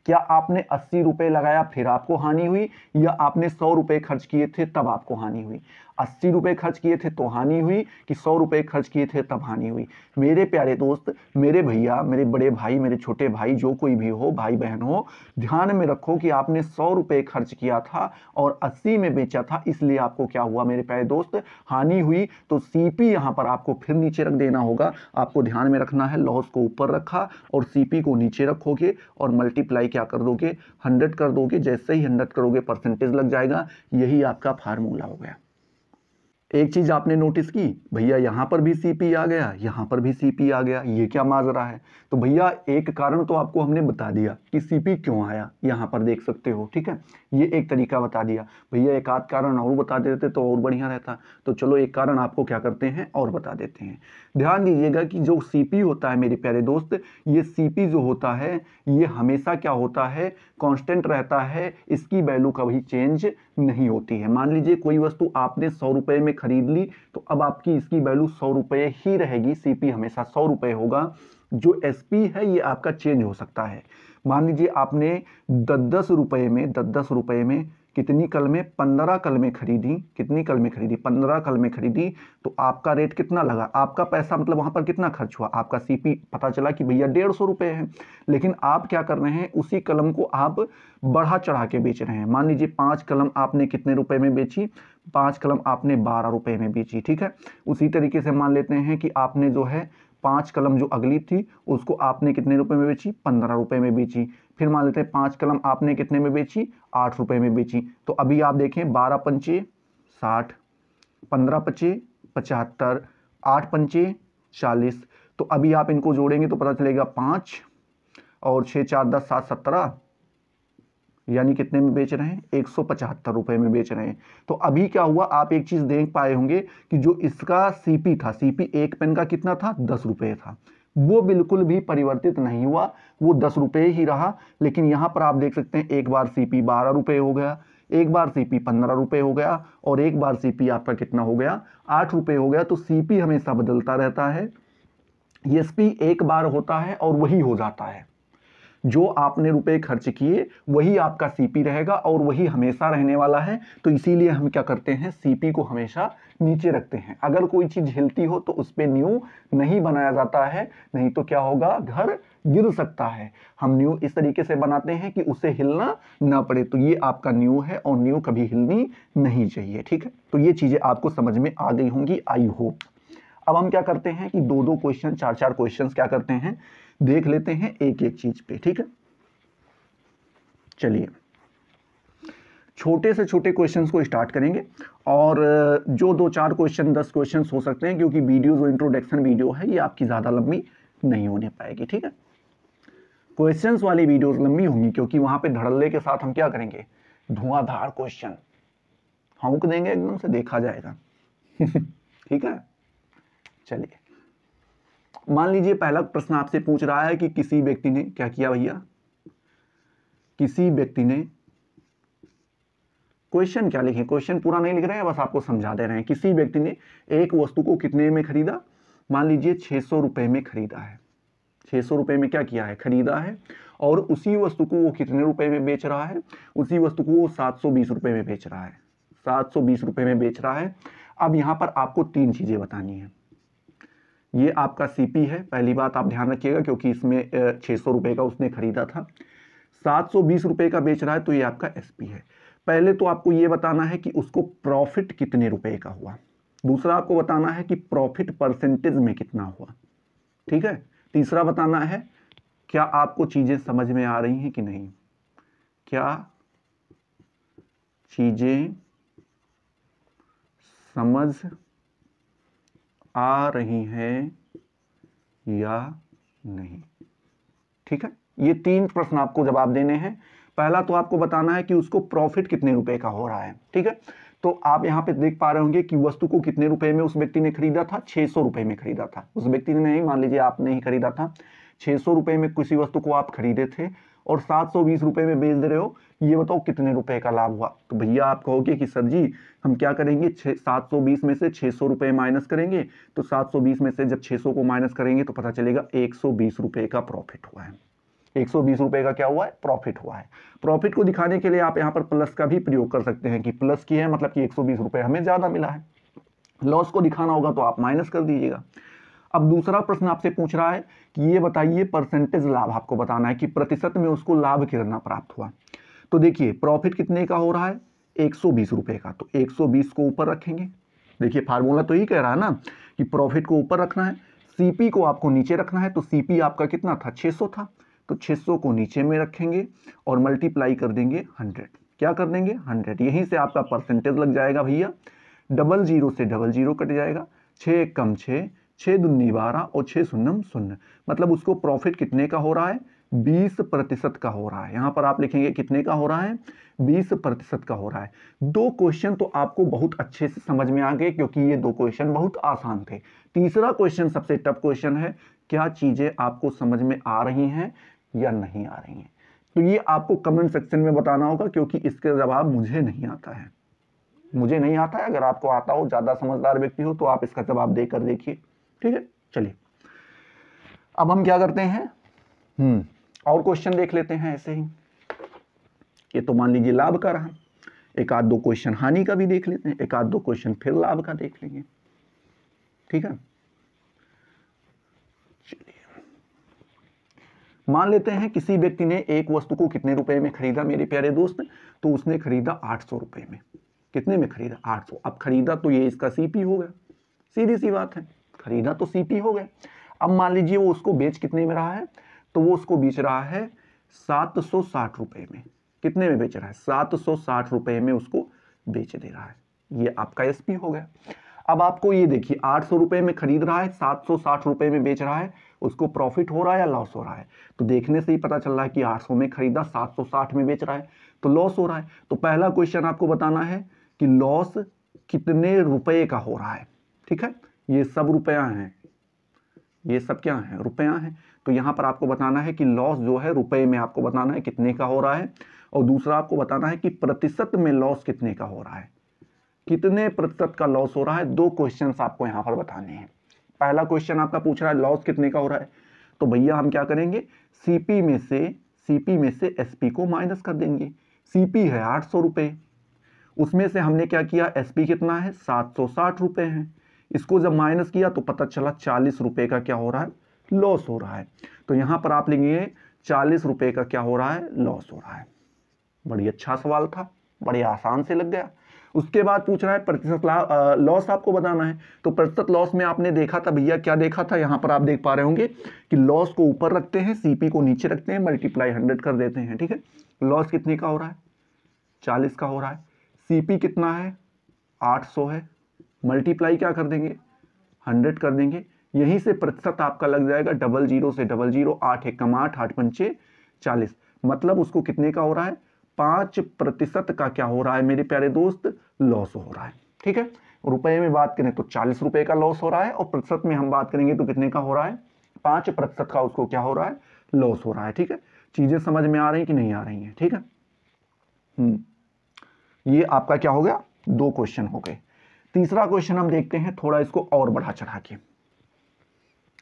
क्या आपने अस्सी रुपए लगाया फिर आपको हानि हुई या आपने सौ रुपए खर्च किए थे तब आपको हानि हुई अस्सी रुपये खर्च किए थे तो हानि हुई कि सौ रुपये खर्च किए थे तब हानि हुई मेरे प्यारे दोस्त मेरे भैया मेरे बड़े भाई मेरे छोटे भाई जो कोई भी हो भाई बहन हो ध्यान में रखो कि आपने सौ रुपये खर्च किया था और अस्सी में बेचा था इसलिए आपको क्या हुआ मेरे प्यारे दोस्त हानि हुई तो सी पी यहाँ पर आपको फिर नीचे रख देना होगा आपको ध्यान में रखना है लॉस को ऊपर रखा और सी पी को नीचे रखोगे और मल्टीप्लाई क्या कर दोगे हंड्रेड कर दोगे जैसे ही हंड्रेड करोगे परसेंटेज लग जाएगा यही आपका फार्मूला हो गया एक चीज़ आपने नोटिस की भैया यहां पर भी सीपी आ गया यहां पर भी सीपी आ गया ये क्या माजरा है तो भैया एक कारण तो आपको हमने बता दिया कि सीपी क्यों आया यहाँ पर देख सकते हो ठीक है ये एक तरीका बता दिया भैया एक आध कारण और बता देते तो और बढ़िया रहता तो चलो एक कारण आपको क्या करते हैं और बता देते हैं ध्यान दीजिएगा कि जो सीपी होता है मेरे प्यारे दोस्त ये सीपी जो होता है ये हमेशा क्या होता है कांस्टेंट रहता है इसकी वैल्यू कभी चेंज नहीं होती है मान लीजिए कोई वस्तु आपने सौ रुपये में खरीद ली तो अब आपकी इसकी वैल्यू सौ रुपये ही रहेगी सीपी हमेशा सौ रुपये होगा जो एस है ये आपका चेंज हो सकता है मान लीजिए आपने दस दस रुपये में दस दस रुपये में कितनी कलमें पंद्रह कलमें खरीदी कितनी कलमें खरीदी पंद्रह कलमें खरीदी तो आपका रेट कितना लगा आपका पैसा मतलब वहां पर कितना खर्च हुआ आपका सीपी पता चला कि भैया डेढ़ सौ रुपये है लेकिन आप क्या कर रहे हैं उसी कलम को आप बढ़ा चढ़ा के बेच रहे हैं मान लीजिए पाँच कलम आपने कितने रुपये में बेची पाँच कलम आपने बारह रुपये में बेची ठीक है उसी तरीके से मान लेते हैं कि आपने जो है पाँच कलम जो अगली थी उसको आपने कितने रुपए में बेची पंद्रह रुपए में बेची फिर मान लेते हैं पांच कलम आपने कितने में बेची आठ रुपए में बेची तो अभी आप देखें बारह पंचे साठ पंद्रह पचे पचहत्तर आठ पंचे चालीस तो अभी आप इनको जोड़ेंगे तो पता चलेगा पाँच और छः चार दस सात सत्रह यानी कितने में बेच रहे हैं एक सौ पचहत्तर रुपये में बेच रहे हैं तो अभी क्या हुआ आप एक चीज़ देख पाए होंगे कि जो इसका सीपी था सीपी एक पेन का कितना था दस रुपये था वो बिल्कुल भी परिवर्तित नहीं हुआ वो दस रुपये ही रहा लेकिन यहाँ पर आप देख सकते हैं एक बार सी पी बारह रुपये हो गया एक बार सी पी पंद्रह रुपये हो गया और एक बार सी पी आपका कितना हो गया आठ रुपये हो गया तो सी पी हमेशा बदलता रहता है एस पी एक बार होता है और वही हो जाता है जो आपने रुपए खर्च किए वही आपका सीपी रहेगा और वही हमेशा रहने वाला है तो इसीलिए हम क्या करते हैं सीपी को हमेशा नीचे रखते हैं अगर कोई चीज़ हिलती हो तो उस पर न्यू नहीं बनाया जाता है नहीं तो क्या होगा घर गिर सकता है हम न्यू इस तरीके से बनाते हैं कि उसे हिलना ना पड़े तो ये आपका न्यू है और न्यू कभी हिलनी नहीं चाहिए ठीक है तो ये चीज़ें आपको समझ में आ गई होंगी आई होप अब हम क्या करते हैं कि दो दो क्वेश्चन चार चार क्वेश्चन क्या करते हैं देख लेते हैं एक एक चीज पे ठीक है चलिए छोटे से छोटे क्वेश्चंस को स्टार्ट करेंगे और जो दो चार क्वेश्चन दस क्वेश्चन हो सकते हैं क्योंकि वीडियो जो इंट्रोडक्शन वीडियो है ये आपकी ज़्यादा लंबी नहीं होने पाएगी ठीक है क्वेश्चंस वाली वीडियोस लंबी होंगी क्योंकि वहां पे धड़ल्ले के साथ हम क्या करेंगे धुआंधार क्वेश्चन हंक देंगे एकदम से देखा जाएगा ठीक है चलिए मान लीजिए पहला प्रश्न आपसे पूछ रहा है कि किसी व्यक्ति ने क्या किया भैया किसी व्यक्ति ने क्वेश्चन क्या लिखे क्वेश्चन पूरा नहीं लिख रहे हैं बस आपको समझा दे रहे हैं किसी व्यक्ति ने एक वस्तु को कितने में खरीदा मान लीजिए छह सौ में खरीदा है छह सौ में क्या किया है खरीदा है और उसी वस्तु को वो कितने रुपए में बेच रहा है उसी वस्तु को वो सात सौ बीस में बेच रहा है सात सौ बीस में बेच रहा है अब यहां पर आपको तीन चीज़ें बतानी है ये आपका सीपी है पहली बात आप ध्यान रखिएगा क्योंकि इसमें छः सौ का उसने ख़रीदा था सात सौ बीस का बेच रहा है तो ये आपका एस है पहले तो आपको ये बताना है कि उसको प्रॉफिट कितने रुपए का हुआ दूसरा आपको बताना है कि प्रॉफिट परसेंटेज में कितना हुआ ठीक है तीसरा बताना है क्या आपको चीज़ें समझ में आ रही हैं कि नहीं क्या चीज़ें समझ आ रही हैं या नहीं ठीक है ये तीन प्रश्न आपको जवाब देने हैं पहला तो आपको बताना है कि उसको प्रॉफिट कितने रुपए का हो रहा है ठीक है तो आप यहाँ पे देख पा रहे होंगे कि वस्तु को कितने रुपए में उस व्यक्ति ने खरीदा था छह सौ रुपए में खरीदा था उस व्यक्ति ने नहीं मान लीजिए आपने ही खरीदा था छह सौ रुपए में किसी वस्तु को आप खरीदे थे और सात सौ बीस रुपए में बेच दे रहे हो ये बताओ कितने रुपए का लाभ हुआ तो भैया आप कहोगे कि सर जी हम क्या करेंगे छः सात सौ बीस में से छः सौ रुपए माइनस करेंगे तो सात सौ बीस में से जब छः सौ को माइनस करेंगे तो पता चलेगा एक सौ बीस रुपए का प्रॉफिट हुआ है एक सौ बीस रुपए का क्या हुआ है प्रॉफिट हुआ है प्रॉफिट को दिखाने के लिए आप यहाँ पर प्लस का भी प्रयोग कर सकते हैं कि प्लस की है मतलब कि एक सौ बीस रुपए हमें ज़्यादा मिला है लॉस को दिखाना होगा तो आप माइनस कर दीजिएगा अब दूसरा प्रश्न आपसे पूछ रहा है कि ये बताइए परसेंटेज लाभ आपको बताना है कि प्रतिशत में उसको लाभ कितना प्राप्त हुआ तो देखिए प्रॉफिट कितने का हो रहा है एक सौ बीस रुपये का तो एक सौ बीस को ऊपर रखेंगे देखिए फार्मूला तो यही कह रहा है ना कि प्रॉफिट को ऊपर रखना है सीपी को आपको नीचे रखना है तो सीपी आपका कितना था 600 था तो 600 को नीचे में रखेंगे और मल्टीप्लाई कर देंगे 100 क्या कर देंगे 100 यहीं से आपका परसेंटेज लग जाएगा भैया डबल जीरो से डबल जीरो कट जाएगा छः कम छः छः दुन्नी बारह और छः शून्यम शून्य मतलब उसको प्रॉफिट कितने का हो रहा है बीस प्रतिशत का हो रहा है यहां पर आप लिखेंगे कितने का हो रहा है बीस प्रतिशत का हो रहा है दो क्वेश्चन तो आपको बहुत अच्छे से समझ में आ गए क्योंकि ये दो क्वेश्चन बहुत आसान थे तीसरा क्वेश्चन सबसे टफ क्वेश्चन है क्या चीज़ें आपको समझ में आ रही हैं या नहीं आ रही हैं तो ये आपको कमेंट सेक्शन में बताना होगा क्योंकि इसका जवाब मुझे नहीं आता है मुझे नहीं आता है अगर आपको आता हो ज़्यादा समझदार व्यक्ति हो तो आप इसका जवाब देकर देखिए ठीक है चलिए अब हम क्या करते हैं हम्म और क्वेश्चन देख लेते हैं ऐसे ही ये तो मान लीजिए लाभ का रहा एक आध दो क्वेश्चन हानि का भी देख लेते हैं एक आध दो क्वेश्चन फिर लाभ का देख लेंगे ठीक है मान लेते हैं किसी व्यक्ति ने एक वस्तु को कितने रुपए में खरीदा मेरे प्यारे दोस्त तो उसने खरीदा आठ सौ रुपए में कितने में खरीदा आठ सौ अब खरीदा तो ये इसका सीपी हो गया सीधी सी बात है खरीदा तो सीपी हो गया अब मान लीजिए वो उसको बेच कितने में रहा है तो वो उसको बेच रहा है सात सौ साठ रुपये में कितने में बेच रहा है सात सौ साठ रुपये में उसको बेच दे रहा है ये आपका एस हो गया अब आपको ये देखिए आठ सौ रुपये में खरीद रहा है सात सौ साठ रुपये में बेच रहा है उसको प्रॉफिट हो रहा है या लॉस हो रहा है तो देखने से ही पता चल रहा है कि आठ सौ में खरीदा सात सौ साठ में बेच रहा है तो लॉस हो रहा है तो पहला क्वेश्चन आपको बताना है कि लॉस कितने रुपए का हो रहा है ठीक है ये सब रुपया है ये सब क्या है रुपया है तो यहाँ पर आपको बताना है कि लॉस जो है रुपए में आपको बताना है कितने का हो रहा है और दूसरा आपको बताना है कि प्रतिशत में लॉस कितने का हो रहा है कितने प्रतिशत का लॉस हो रहा है दो क्वेश्चन आपको यहाँ पर बताने हैं पहला क्वेश्चन आपका पूछ रहा है लॉस कितने का हो रहा है तो भैया हम क्या करेंगे सीपी में से सीपी में से एसपी को माइनस कर देंगे सीपी है आठ सौ रुपये उसमें से हमने क्या किया एसपी कितना है सात सौ साठ रुपये है इसको जब माइनस किया तो पता चला चालीस रुपये का क्या हो रहा है लॉस हो रहा है तो यहां पर आप लिखिए चालीस रुपए का क्या हो रहा है लॉस हो रहा है बड़ी अच्छा सवाल था बड़े आसान से लग गया उसके बाद पूछ रहा है प्रतिशत लॉस आपको बताना है तो प्रतिशत लॉस में आपने देखा था भैया क्या देखा था यहां पर आप देख पा रहे होंगे कि लॉस को ऊपर रखते हैं सीपी को नीचे रखते हैं मल्टीप्लाई हंड्रेड कर देते हैं ठीक है लॉस कितने का हो रहा है चालीस का हो रहा है सीपी कितना है आठ सौ है मल्टीप्लाई क्या कर देंगे हंड्रेड कर देंगे यहीं से प्रतिशत आपका लग जाएगा डबल जीरो से डबल जीरो आठ एक कम आठ आठ पंचे चालीस मतलब उसको कितने का हो रहा है पांच प्रतिशत का क्या हो रहा है मेरे प्यारे दोस्त लॉस हो रहा है ठीक है रुपए में बात करें तो चालीस रुपए का लॉस हो रहा है और प्रतिशत में हम बात करेंगे तो कितने का हो रहा है पांच प्रतिशत का उसको क्या हो रहा है लॉस हो रहा है ठीक है चीज़ें समझ में आ रही कि नहीं आ रही है ठीक है हम्म, ये आपका क्या हो गया दो क्वेश्चन हो गए तीसरा क्वेश्चन हम देखते हैं थोड़ा इसको और बढ़ा चढ़ा के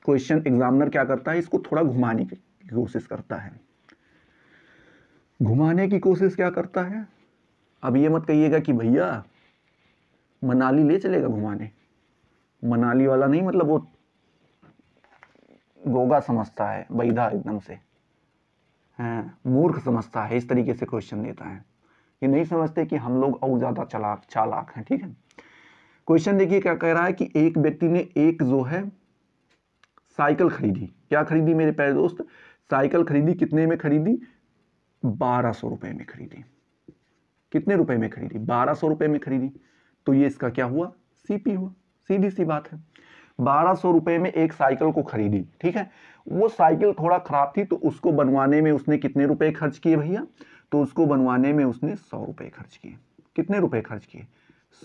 क्वेश्चन एग्जामिनर क्या करता है इसको थोड़ा घुमाने की कोशिश करता है घुमाने की कोशिश क्या करता है अब ये मत कहिएगा कि भैया मनाली ले चलेगा घुमाने मनाली वाला नहीं मतलब वो गोगा समझता है बैधा एकदम से हैं मूर्ख समझता है इस तरीके से क्वेश्चन देता है ये नहीं समझते कि हम लोग और ज़्यादा चलाक चालाक हैं ठीक है क्वेश्चन देखिए क्या कह रहा है कि एक व्यक्ति ने एक जो है साइकिल खरीदी क्या खरीदी मेरे प्यारे दोस्त साइकिल खरीदी कितने में खरीदी बारह सौ रुपए में खरीदी कितने रुपए में खरीदी बारह सौ रुपए में खरीदी तो ये इसका क्या हुआ सीपी हुआ सीधी सी बात है बारह सौ रुपए में एक साइकिल को खरीदी ठीक है वो साइकिल थोड़ा ख़राब थी तो उसको बनवाने में उसने कितने रुपए खर्च किए भैया तो उसको बनवाने में उसने सौ रुपए खर्च किए कितने रुपए खर्च किए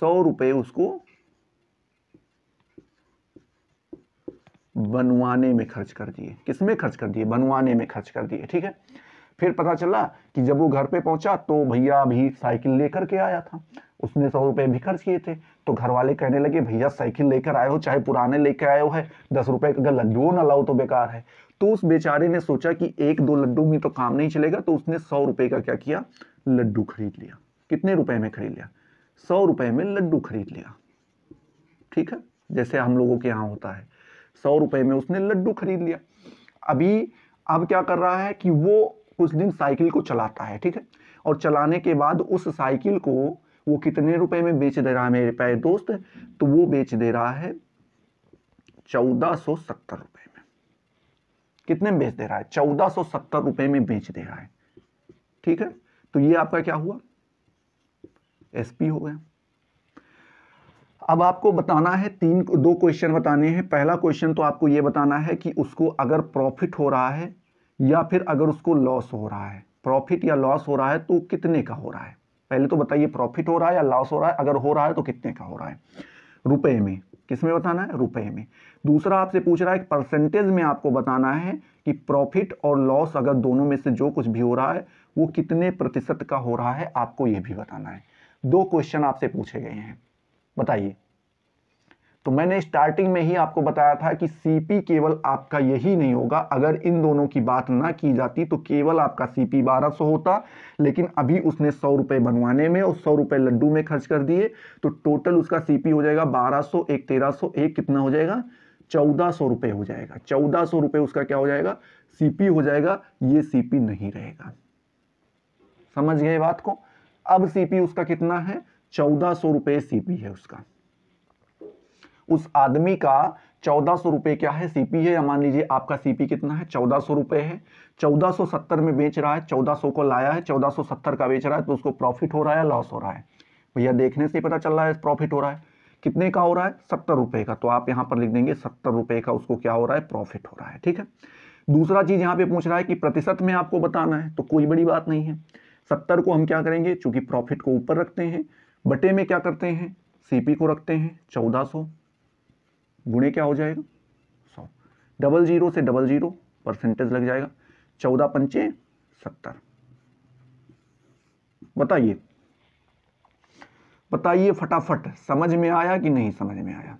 सौ रुपए उसको बनवाने में खर्च कर दिए किस में खर्च कर दिए बनवाने में खर्च कर दिए ठीक है फिर पता चला कि जब वो घर पे पहुंचा तो भैया भी साइकिल लेकर के आया था उसने सौ रुपए भी खर्च किए थे तो घर वाले कहने लगे भैया साइकिल लेकर आए हो चाहे पुराने लेकर आए हो है दस रुपए अगर लड्डू ना लाओ तो बेकार है तो उस बेचारे ने सोचा कि एक दो लड्डू में तो काम नहीं चलेगा तो उसने सौ रुपए का क्या किया लड्डू खरीद लिया कितने रुपए में खरीद लिया सौ रुपए में लड्डू खरीद लिया ठीक है जैसे हम लोगों के यहाँ होता है सौ रुपए में उसने लड्डू खरीद लिया अभी अब क्या कर रहा है कि वो कुछ दिन साइकिल को चलाता है ठीक है और चलाने के बाद उस साइकिल को वो कितने रुपए में बेच दे रहा है मेरे प्यारे दोस्त तो वो बेच दे रहा है चौदह सौ सत्तर रुपए में कितने में बेच दे रहा है चौदह सौ सत्तर रुपए में बेच दे रहा है ठीक है तो ये आपका क्या हुआ एसपी हो गया अब आपको बताना है तीन दो क्वेश्चन बताने हैं पहला क्वेश्चन तो आपको ये बताना है कि उसको अगर प्रॉफिट हो रहा है या फिर अगर उसको लॉस हो रहा है प्रॉफिट या लॉस हो रहा है तो कितने का हो रहा है पहले तो बताइए प्रॉफिट हो रहा है या लॉस हो रहा है अगर हो रहा है तो कितने का हो रहा है रुपए में किस में बताना है रुपए में दूसरा आपसे पूछ रहा है परसेंटेज में आपको बताना है कि प्रॉफिट और लॉस अगर दोनों में से जो कुछ भी हो रहा है वो कितने प्रतिशत का हो रहा है आपको ये भी बताना है दो क्वेश्चन आपसे पूछे गए हैं बताइए तो मैंने स्टार्टिंग में ही आपको बताया था कि सीपी केवल आपका यही नहीं होगा अगर इन दोनों की बात ना की जाती तो केवल आपका सीपी 1200 होता लेकिन अभी उसने सौ रुपये बनवाने में और सौ रुपये लड्डू में खर्च कर दिए तो टोटल उसका सीपी हो जाएगा 1200 एक 1300 एक कितना हो जाएगा चौदह सौ रुपए हो जाएगा चौदह सौ रुपये उसका क्या हो जाएगा सीपी हो जाएगा ये सीपी नहीं रहेगा समझ गए बात को अब सीपी उसका कितना है चौदह सौ रुपये सीपी है उसका उस आदमी का चौदह सौ रुपये क्या है सीपी है या मान लीजिए आपका सीपी कितना है चौदह सौ रुपए है चौदह सौ सत्तर में बेच रहा है चौदह सौ को लाया है चौदह सौ सत्तर का बेच रहा है तो उसको प्रॉफिट हो रहा है लॉस हो रहा है भैया देखने से पता चल रहा है प्रॉफिट हो रहा है कितने का हो रहा है सत्तर रुपए का तो आप यहां पर लिख देंगे सत्तर रुपए का उसको क्या हो रहा है प्रॉफिट हो रहा है ठीक है दूसरा चीज़ यहाँ पे पूछ रहा है कि प्रतिशत में आपको बताना है तो कोई बड़ी बात नहीं है सत्तर को हम क्या करेंगे चूंकि प्रॉफिट को ऊपर रखते हैं बटे में क्या करते हैं सीपी को रखते हैं चौदह सौ गुणे क्या हो जाएगा सौ डबल जीरो से डबल जीरो परसेंटेज लग जाएगा चौदह पंचे सत्तर बताइए बताइए फटाफट समझ में आया कि नहीं समझ में आया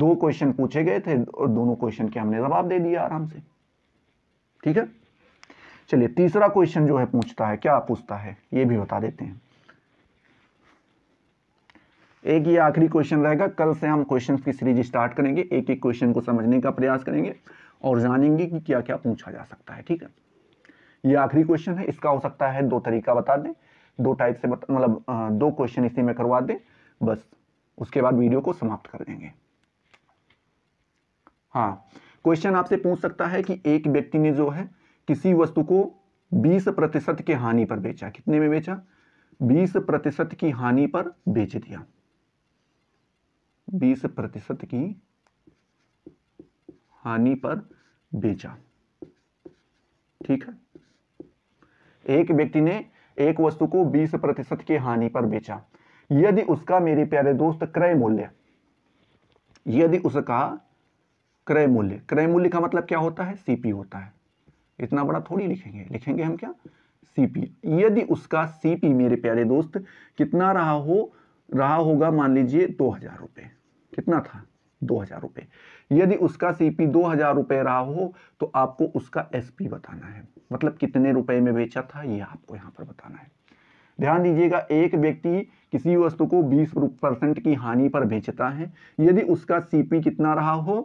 दो क्वेश्चन पूछे गए थे और दोनों क्वेश्चन के हमने जवाब दे दिया आराम से ठीक है चलिए तीसरा क्वेश्चन जो है पूछता है क्या पूछता है ये भी बता देते हैं एक ये आखिरी क्वेश्चन रहेगा कल से हम क्वेश्चन की सीरीज स्टार्ट करेंगे एक एक क्वेश्चन को समझने का प्रयास करेंगे और जानेंगे कि क्या क्या पूछा जा सकता है ठीक है ये आखिरी क्वेश्चन है इसका हो सकता है दो तरीका बता दें दो टाइप से मतलब दो क्वेश्चन इसी में करवा दें बस उसके बाद वीडियो को समाप्त कर देंगे हाँ क्वेश्चन आपसे पूछ सकता है कि एक व्यक्ति ने जो है किसी वस्तु को 20 प्रतिशत की हानि पर बेचा कितने में बेचा 20 प्रतिशत की हानि पर बेच दिया 20 प्रतिशत की हानि पर बेचा ठीक है एक व्यक्ति ने एक वस्तु को 20 प्रतिशत की हानि पर बेचा यदि उसका मेरे प्यारे दोस्त क्रय मूल्य यदि उसका क्रय मूल्य क्रय मूल्य का मतलब क्या होता है सीपी होता है इतना बड़ा थोड़ी लिखेंगे लिखेंगे हम क्या सीपी यदि उसका सीपी मेरे प्यारे दोस्त कितना रहा हो रहा होगा मान लीजिए दो हजार रुपये कितना था दो हजार रुपये यदि उसका सीपी दो हजार रुपये रहा हो तो आपको उसका एसपी बताना है मतलब कितने रुपए में बेचा था ये आपको यहाँ पर बताना है ध्यान दीजिएगा एक व्यक्ति किसी वस्तु को 20 परसेंट की हानि पर बेचता है यदि उसका सीपी कितना रहा हो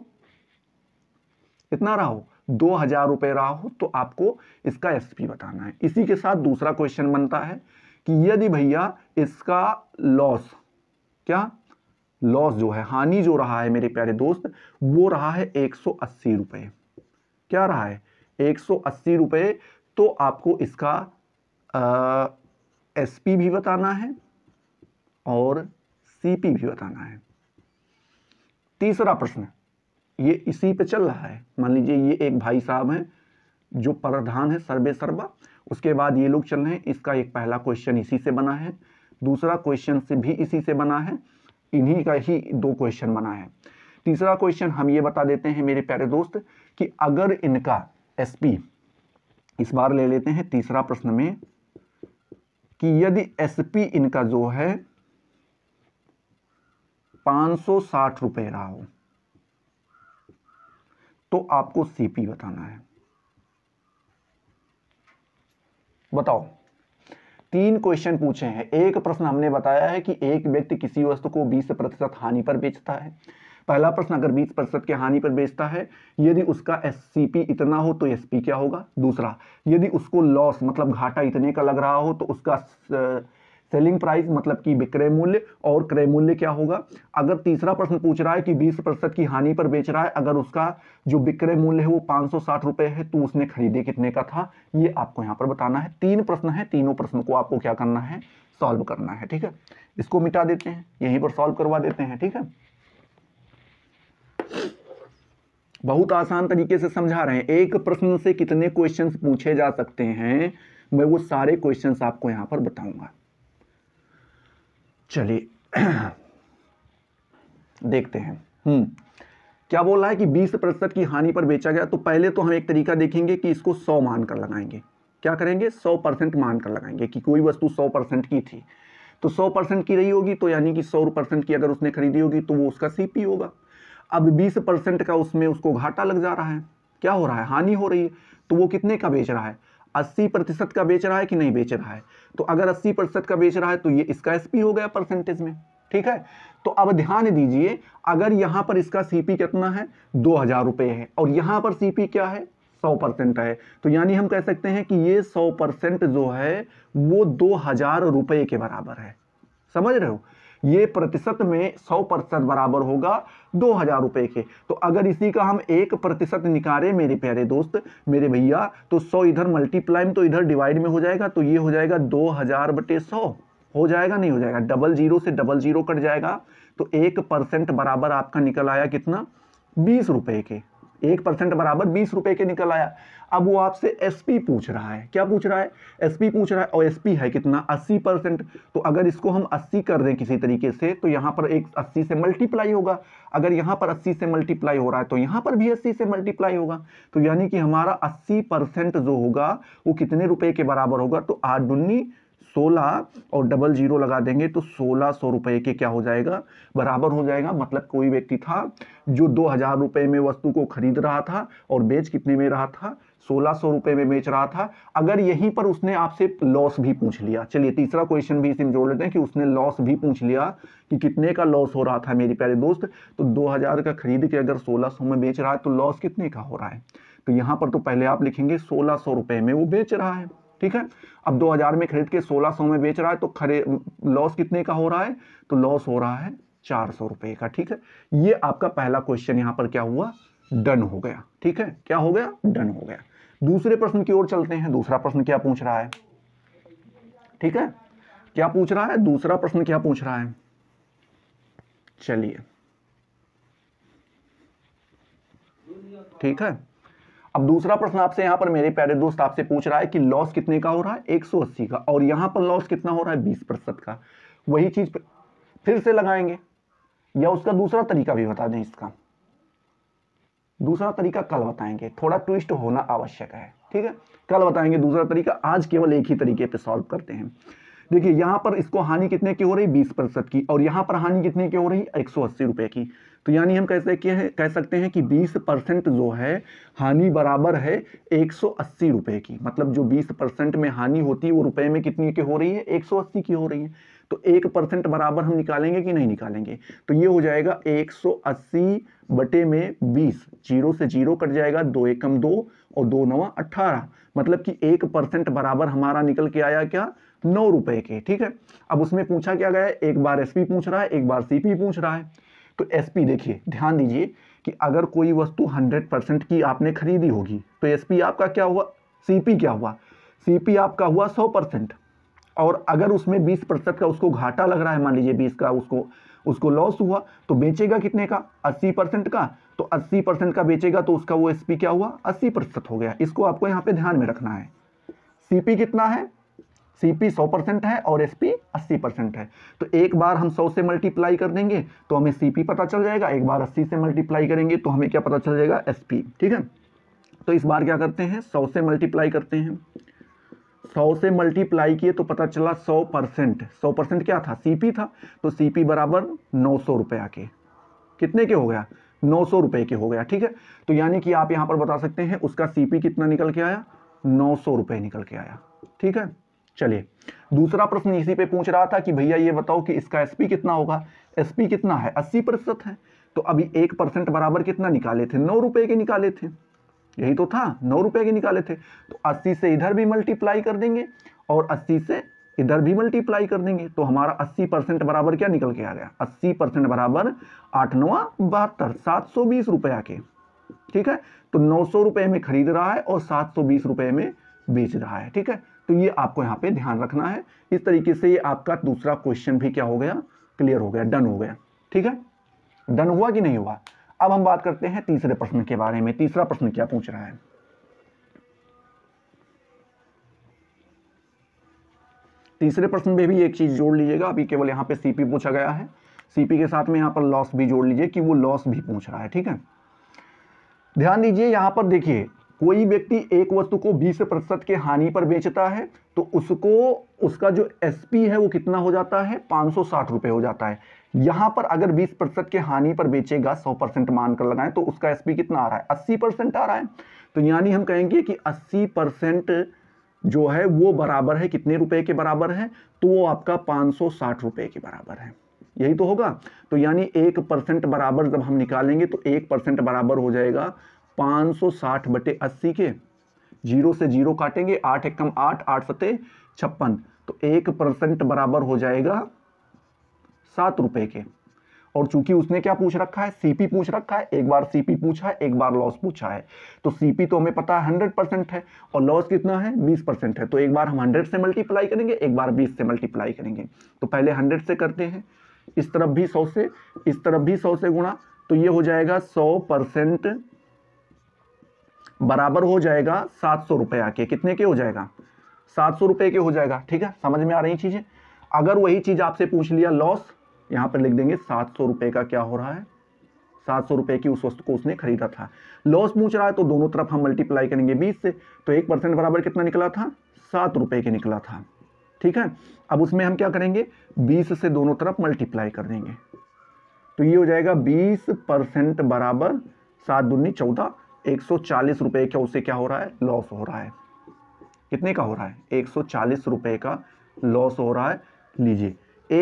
कितना रहा हो दो हजार रुपए रहा हो तो आपको इसका एसपी बताना है इसी के साथ दूसरा क्वेश्चन बनता है कि यदि भैया इसका लॉस क्या लॉस जो है हानि जो रहा है मेरे प्यारे दोस्त वो रहा है एक सौ रुपये क्या रहा है एक सौ रुपये तो आपको इसका एसपी भी बताना है और सीपी भी बताना है तीसरा प्रश्न ये इसी पे चल रहा है मान लीजिए ये एक भाई साहब हैं जो प्रधान है सर्वे सर्वा उसके बाद ये लोग चल रहे हैं इसका एक पहला क्वेश्चन इसी से बना है दूसरा क्वेश्चन से भी इसी से बना है इन्हीं का ही दो क्वेश्चन बना है तीसरा क्वेश्चन हम ये बता देते हैं मेरे प्यारे दोस्त कि अगर इनका एस इस बार ले लेते हैं तीसरा प्रश्न में कि यदि एस इनका जो है पाँच सौ साठ रुपए रहा हो तो आपको सीपी बताना है बताओ तीन क्वेश्चन पूछे हैं एक प्रश्न हमने बताया है कि एक व्यक्ति किसी वस्तु को 20 प्रतिशत हानि पर बेचता है पहला प्रश्न अगर 20 प्रतिशत के हानि पर बेचता है यदि उसका एस इतना हो तो एस क्या होगा दूसरा यदि उसको लॉस मतलब घाटा इतने का लग रहा हो तो उसका सेलिंग प्राइस मतलब कि विक्रय मूल्य और क्रय मूल्य क्या होगा अगर तीसरा प्रश्न पूछ रहा है कि बीस प्रतिशत की हानि पर बेच रहा है अगर उसका जो विक्रय मूल्य है वो पाँच सौ है तो उसने खरीदे कितने का था ये आपको यहाँ पर बताना है तीन प्रश्न है तीनों प्रश्न को आपको क्या करना है सॉल्व करना है ठीक है इसको मिटा देते हैं यहीं पर सॉल्व करवा देते हैं ठीक है बहुत आसान तरीके से समझा रहे हैं एक प्रश्न से कितने क्वेश्चंस पूछे जा सकते हैं मैं वो सारे क्वेश्चंस आपको यहां पर बताऊंगा चलिए देखते हैं हम्म क्या बोल रहा है कि 20 प्रतिशत की हानि पर बेचा गया तो पहले तो हम एक तरीका देखेंगे कि इसको 100 मानकर लगाएंगे क्या करेंगे 100 परसेंट मानकर लगाएंगे कि कोई वस्तु 100 परसेंट की थी तो 100 परसेंट की रही होगी तो यानी कि 100 परसेंट की अगर उसने खरीदी होगी तो वो उसका सीपी होगा अब 20 परसेंट का उसमें उसको घाटा लग जा रहा है क्या हो रहा है हानि हो रही है तो वो कितने का बेच रहा है अस्सी प्रतिशत का बेच रहा है कि नहीं बेच रहा है तो अगर अस्सी प्रतिशत का बेच रहा है तो ये इसका एसपी हो गया परसेंटेज में ठीक है तो अब ध्यान दीजिए अगर यहां पर इसका सीपी कितना है दो हज़ार रुपये है और यहां पर सीपी क्या है सौ परसेंट है तो यानी हम कह सकते हैं कि ये सौ परसेंट जो है वो दो हज़ार रुपये के बराबर है समझ रहे हो ये प्रतिशत में सौ प्रतिशत बराबर होगा दो हज़ार रुपये के तो अगर इसी का हम एक प्रतिशत निकालें मेरे प्यारे दोस्त मेरे भैया तो सौ इधर मल्टीप्लाई में तो इधर डिवाइड में हो जाएगा तो ये हो जाएगा दो हज़ार बटे सौ हो जाएगा नहीं हो जाएगा डबल जीरो से डबल जीरो कट जाएगा तो एक परसेंट बराबर आपका निकल आया कितना बीस रुपये के एक परसेंट बराबर बीस रुपए के निकल आया अब वो आपसे एसपी पूछ रहा है क्या पूछ रहा है एसपी पूछ रहा है और एसपी है कितना अस्सी परसेंट तो अगर इसको हम अस्सी कर दें किसी तरीके से तो यहाँ पर एक अस्सी से मल्टीप्लाई होगा अगर यहाँ पर अस्सी से मल्टीप्लाई हो रहा है तो यहाँ पर भी अस्सी से मल्टीप्लाई होगा तो यानी कि हमारा अस्सी जो होगा वो कितने रुपए के बराबर होगा तो आठ दुन्नी सोलह और डबल जीरो लगा देंगे तो सोलह सौ रुपये के क्या हो जाएगा बराबर हो जाएगा मतलब कोई व्यक्ति था जो दो हज़ार रुपये में वस्तु को खरीद रहा था और बेच कितने में रहा था सोलह सौ रुपये में बेच रहा था अगर यहीं पर उसने आपसे लॉस भी पूछ लिया चलिए तीसरा क्वेश्चन भी इसी में जोड़ लेते हैं कि उसने लॉस भी पूछ लिया कि कितने का लॉस हो रहा था मेरे प्यारे दोस्त तो हजार का खरीद के अगर 1600 में बेच रहा है तो लॉस कितने का हो रहा है तो यहाँ पर तो पहले आप लिखेंगे सोलह सौ में वो बेच रहा है ठीक है अब 2000 में खरीद के 1600 में बेच रहा है तो खरे लॉस कितने का हो रहा है तो लॉस हो रहा है चार सौ रुपए का ठीक है ये आपका पहला क्वेश्चन यहाँ पर क्या हुआ डन हो गया ठीक है क्या हो गया डन हो गया दूसरे प्रश्न की ओर चलते हैं दूसरा प्रश्न क्या पूछ रहा है ठीक है क्या पूछ रहा है दूसरा प्रश्न क्या पूछ रहा है चलिए ठीक है अब दूसरा प्रश्न आपसे यहां पर मेरे प्यारे दोस्त आपसे पूछ रहा है कि लॉस कितने का हो रहा है 180 का और यहां पर लॉस कितना हो रहा है 20 प्रतिशत का वही चीज फिर से लगाएंगे या उसका दूसरा तरीका भी बता दें इसका दूसरा तरीका कल बताएंगे थोड़ा ट्विस्ट होना आवश्यक है ठीक है कल बताएंगे दूसरा तरीका आज केवल एक ही तरीके पर सॉल्व करते हैं देखिए यहाँ पर इसको हानि कितने की हो रही बीस प्रतिशत की और यहाँ पर हानि कितने की हो रही एक सौ अस्सी रुपए की तो यानी हम कैसे कह कह सकते हैं कि बीस परसेंट जो है हानि बराबर है एक सौ अस्सी रुपए की मतलब जो बीस परसेंट में हानि होती है वो रुपए में कितनी की हो रही है एक सौ अस्सी की हो रही है तो एक परसेंट बराबर हम निकालेंगे कि नहीं निकालेंगे तो ये हो जाएगा एक सौ अस्सी बटे में बीस जीरो से जीरो कट जाएगा दो एकम दो और दो नवा अट्ठारह मतलब कि एक परसेंट बराबर हमारा निकल के आया क्या नौ रुपए के ठीक है अब उसमें पूछा क्या गया है एक बार एसपी पूछ रहा है एक बार सीपी पूछ रहा है तो एसपी देखिए ध्यान दीजिए कि अगर कोई वस्तु 100 परसेंट की आपने खरीदी होगी तो एसपी आपका क्या हुआ सीपी क्या हुआ सीपी आपका हुआ 100 परसेंट और अगर उसमें 20 परसेंट का उसको घाटा लग रहा है मान लीजिए बीस का उसको उसको लॉस हुआ तो बेचेगा कितने का अस्सी परसेंट का तो अस्सी परसेंट का बेचेगा तो उसका वो एसपी क्या हुआ अस्सी परसेंट हो गया इसको आपको यहाँ पे ध्यान में रखना है सीपी कितना है सीपी 100 परसेंट है और एसपी 80 परसेंट है तो एक बार हम 100 से मल्टीप्लाई कर देंगे तो हमें सीपी पता चल जाएगा एक बार 80 से मल्टीप्लाई करेंगे तो हमें क्या पता चल जाएगा एसपी ठीक है तो इस बार क्या करते हैं 100 से मल्टीप्लाई करते हैं 100 से मल्टीप्लाई किए तो पता चला 100 परसेंट सौ परसेंट क्या था सीपी था तो सीपी बराबर नौ सौ रुपया के कितने के हो गया नौ सौ रुपये के हो गया ठीक है तो यानी कि आप यहाँ पर बता सकते हैं उसका सी कितना निकल के आया नौ सौ रुपये निकल के आया ठीक है चलिए दूसरा प्रश्न इसी पे पूछ रहा था कि भैया ये बताओ कि इसका एसपी कितना होगा एसपी कितना है अस्सी प्रतिशत है तो अभी एक परसेंट बराबर कितना निकाले थे नौ रुपए के निकाले थे यही तो था नौ रुपए के निकाले थे तो अस्सी से इधर भी मल्टीप्लाई कर देंगे और अस्सी से इधर भी मल्टीप्लाई कर देंगे तो हमारा 80 परसेंट बराबर क्या निकल के आ गया अस्सी परसेंट बराबर आठ नवा बहत्तर सात सौ बीस रुपया के ठीक है तो नौ सौ रुपये में खरीद रहा है और सात सौ बीस रुपये में बेच रहा है ठीक है तो ये आपको यहाँ पे ध्यान रखना है इस तरीके से ये आपका दूसरा क्वेश्चन भी क्या हो गया क्लियर हो गया डन हो गया ठीक है डन हुआ कि नहीं हुआ अब हम बात करते हैं तीसरे प्रश्न के बारे में तीसरा प्रश्न क्या पूछ रहा है तीसरे प्रश्न में भी एक चीज जोड़ लीजिएगा अभी केवल यहाँ पे सीपी पूछा गया है सीपी के साथ में यहाँ पर लॉस भी जोड़ लीजिए कि वो लॉस भी पूछ रहा है ठीक है ध्यान दीजिए यहाँ पर देखिए कोई व्यक्ति एक वस्तु को 20 प्रतिशत के हानि पर बेचता है तो उसको उसका जो एसपी है वो कितना हो जाता है पाँच सौ हो जाता है यहाँ पर अगर 20 प्रतिशत के हानि पर बेचेगा 100 परसेंट मानकर लगाएं तो उसका एसपी कितना आ रहा है 80 परसेंट आ रहा है तो यानी हम कहेंगे कि 80 परसेंट जो है वो बराबर है कितने रुपए के बराबर है तो वो आपका पाँच रुपए के बराबर है यही तो होगा तो यानी एक परसेंट बराबर जब हम निकालेंगे तो एक परसेंट बराबर हो जाएगा 560 बटे अस्सी के जीरो से जीरो काटेंगे आठ एकम आठ आठ सते छप्पन तो एक परसेंट बराबर हो जाएगा सात रुपए के और चूंकि उसने क्या पूछ रखा है सीपी पूछ रखा है एक बार सीपी पूछा है एक बार लॉस पूछा है तो सीपी तो हमें पता है हंड्रेड परसेंट है और लॉस कितना है बीस परसेंट है तो एक बार हम हंड्रेड से मल्टीप्लाई करेंगे एक बार बीस से मल्टीप्लाई करेंगे तो पहले हंड्रेड से करते हैं इस तरफ भी सौ से इस तरफ भी सौ से गुणा तो ये हो जाएगा सौ परसेंट बराबर हो जाएगा सात सौ रुपया के कितने के हो जाएगा सात सौ रुपये के हो जाएगा ठीक है समझ में आ रही चीज़ें अगर वही चीज़ आपसे पूछ लिया लॉस यहां पर लिख देंगे सात सौ रुपये का क्या हो रहा है सात सौ रुपये की उस वस्तु को उसने खरीदा था लॉस पूछ रहा है तो दोनों तरफ हम मल्टीप्लाई करेंगे बीस से तो एक परसेंट बराबर कितना निकला था सात रुपए के निकला था ठीक है अब उसमें हम क्या करेंगे बीस से दोनों तरफ मल्टीप्लाई कर देंगे तो ये हो जाएगा बीस परसेंट बराबर सात दूनी चौदह एक सौ चालीस रुपये का उसे क्या हो रहा है लॉस हो रहा है कितने का हो रहा है एक सौ चालीस रुपये का लॉस हो रहा है लीजिए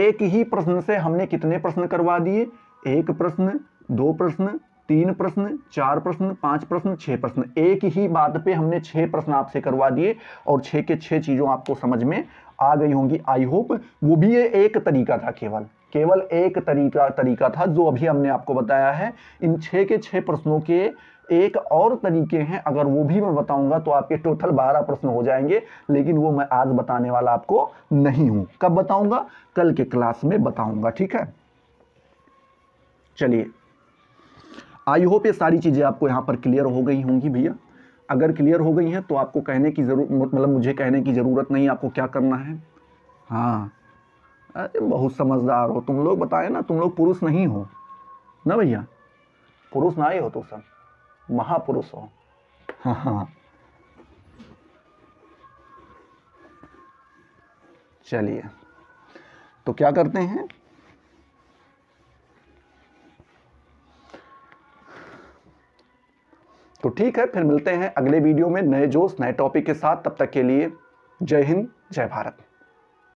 एक ही प्रश्न से हमने कितने प्रश्न करवा दिए एक प्रश्न दो प्रश्न तीन प्रश्न चार प्रश्न पांच प्रश्न छह प्रश्न एक ही बात पे हमने छह प्रश्न आपसे करवा दिए और छह के छह चीजों आपको समझ में आ गई होंगी आई होप वो भी ये एक तरीका था केवल केवल एक तरीका तरीका था जो अभी हमने आपको बताया है इन छह के छह प्रश्नों के एक और तरीके हैं अगर वो भी मैं बताऊंगा तो आपके टोटल बारह प्रश्न हो जाएंगे लेकिन वो मैं आज बताने वाला आपको नहीं हूं कब बताऊंगा कल के क्लास में बताऊंगा ठीक है चलिए आई होप ये सारी चीज़ें आपको यहां पर क्लियर हो गई होंगी भैया अगर क्लियर हो गई हैं तो आपको कहने की ज़रूरत मतलब मुझे कहने की ज़रूरत नहीं आपको क्या करना है हाँ अरे बहुत समझदार हो तुम लोग बताए ना तुम लोग पुरुष नहीं हो ना भैया पुरुष ना ही हो तो सब महापुरुष हो चलिए तो क्या करते हैं तो ठीक है फिर मिलते हैं अगले वीडियो में नए जोश नए टॉपिक के साथ तब तक के लिए जय हिंद जय भारत